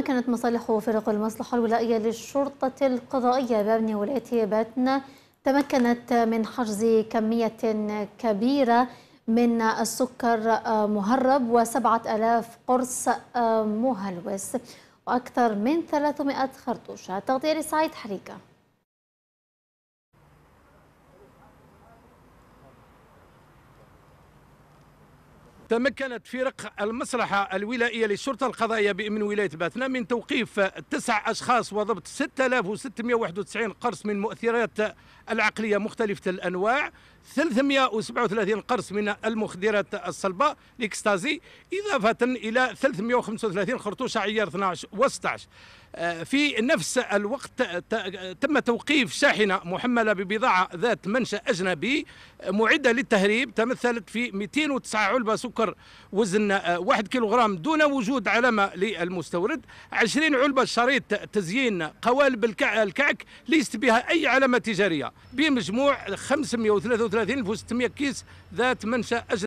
تمكنت مصالح فرق المصلحة الولائية للشرطة القضائية بابن ولاية باتنا تمكنت من حجز كمية كبيرة من السكر مهرب وسبعة ألاف قرص مهلوس وأكثر من 300 خرطوشة تغطية لسعيد حريكة تمكنت فرق المصلحة الولائية للشرطة القضائية بأمن ولاية باتنا من توقيف تسع أشخاص وضبط 6691 قرص من مؤثرات العقلية مختلفة الأنواع 337 قرص من المخدرات الصلبة الإكستازي إضافة إلى 335 خرطوشة عيار 12 و 16 في نفس الوقت تم توقيف شاحنة محملة ببضاعة ذات منشأ أجنبي آه، معدة للتهريب تمثلت في 209 علبة سكر سكر وزن آه، واحد كيلوغرام دون وجود علامة للمستورد عشرين علبة شريط تزيين قوالب الكعك ليست بها أي علامة تجارية بمجموع 533 600 كيس ذات منشأ أجل